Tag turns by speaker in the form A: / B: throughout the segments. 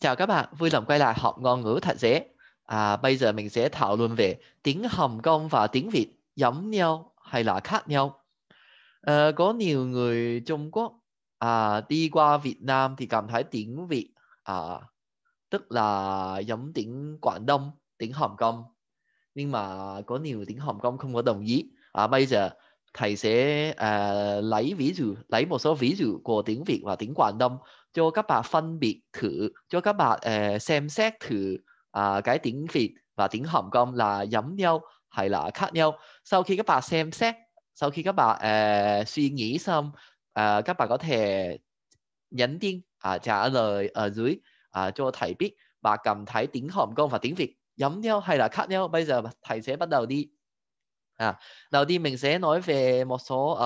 A: Chào các bạn, vui lòng quay lại học ngôn ngữ thật dễ. À, bây giờ mình sẽ thảo luận về tiếng Hồng Kông và tiếng Việt giống nhau hay là khác nhau. À, có nhiều người Trung Quốc à, đi qua Việt Nam thì cảm thấy tiếng Việt à, tức là giống tiếng Quảng Đông, tiếng Hồng Kông. Nhưng mà có nhiều tiếng Hồng Kông không có đồng ý. À, bây giờ thầy sẽ uh, lấy ví dụ lấy một số ví dụ của tiếng Việt và tiếng Quảng Đông cho các bạn phân biệt thử cho các bạn uh, à, xem xét thử uh, cái tiếng Việt và tiếng Hồng Kông là giống nhau hay là khác nhau sau khi các bạn xem xét sau khi các bạn uh, suy nghĩ xong uh, các bạn có thể nhắn tin uh, trả lời ở dưới uh, cho thầy biết bạn cảm thấy tiếng Hồng Kông và tiếng Việt giống nhau hay là khác nhau bây giờ thầy sẽ bắt đầu đi à đầu tiên mình sẽ nói về một số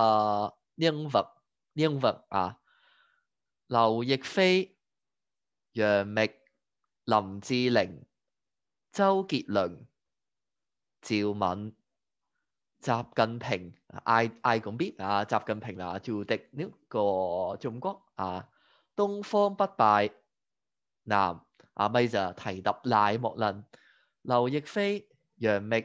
A: uh, nhân vật nhân vật à Lưu Phi, Dương Mịch, Lâm Chí Linh, Châu Kiệt Luân, Triệu Mẫn, Tập Cận Bình ai ai cũng biết à Tập Cận Bình là chủ tịch nước của Trung Quốc à Đông Phương bất bại Nam à bây giờ thầy đọc lại một lần Phi, Dương Mịch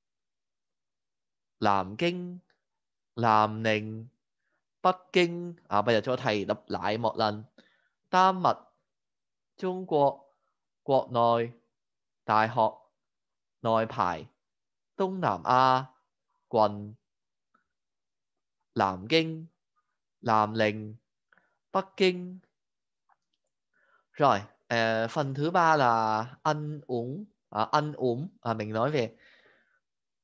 A: 南京、南寧、北京啊，bây à, giờ cho thầy đọc lại một lần. Đan Mạch, Trung Quốc, Nam Kinh, Nam Ninh, Bắc Kinh. Rồi, à, phần thứ ba là ăn uống, à, ăn uống, à, mình nói về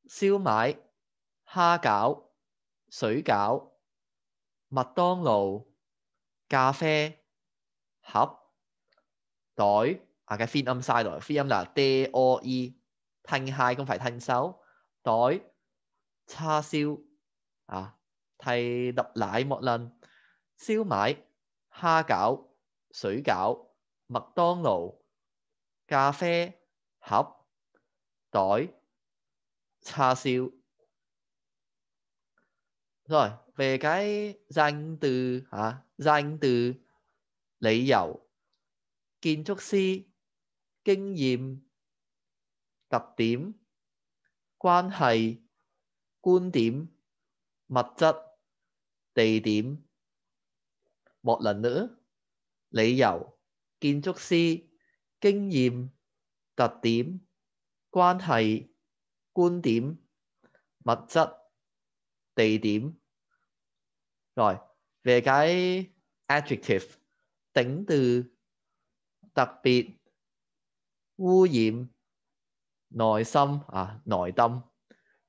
A: siêu mãi 虾饺、水饺、麦当劳、咖啡盒袋啊嘅 f i 飞音晒嚟，飞音嗱，D O E 听下咁快听收袋叉烧啊，替立奶莫论烧卖、虾饺、水饺、麦当劳、咖啡盒袋叉烧。rồi về cái danh từ hả danh từ lý dầu, kiến trúc sư kinh nghiệm đặc điểm quan hệ quan điểm mặt chất địa điểm một lần nữa lý do kiến trúc sư kinh nghiệm đặc điểm quan hệ quan điểm mặt chất 地點。Rồi, về cái adjective tính từ đặc biệt ô nhiễm nội à, nội tâm tâm à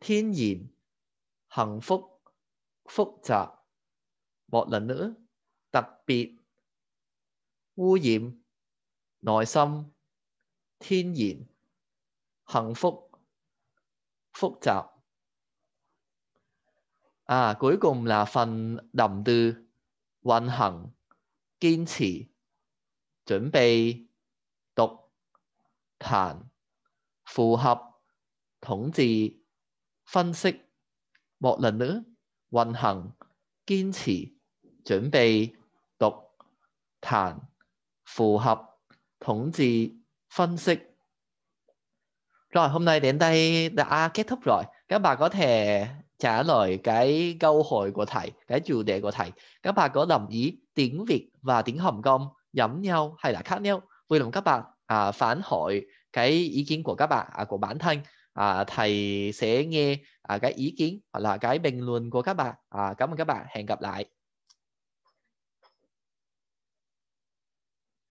A: thiên nhiên hạnh phúc phức tạp biệt 污染內心啊內 tâm 天然幸福複雜 một lần nữa đặc biệt ô nhiễm nội tâm thiên nhiên hạnh phúc phức tạp 啊！舉共嗱份臨字運行堅持準備讀彈複合統治分析莫倫呢運行堅持準備讀彈複合統治分析。咁，今日到呢度啊，結束咗。各位，可以。trả lời cái câu hỏi của thầy, cái chủ đề của thầy. Các bạn có đồng ý tiếng Việt và tiếng Hồng Kông giống nhau hay là khác nhau? Vui lòng các bạn à, phản hồi cái ý kiến của các bạn à, của bản thân. À, thầy sẽ nghe à, cái ý kiến hoặc là cái bình luận của các bạn. À, cảm ơn các bạn. Hẹn gặp lại.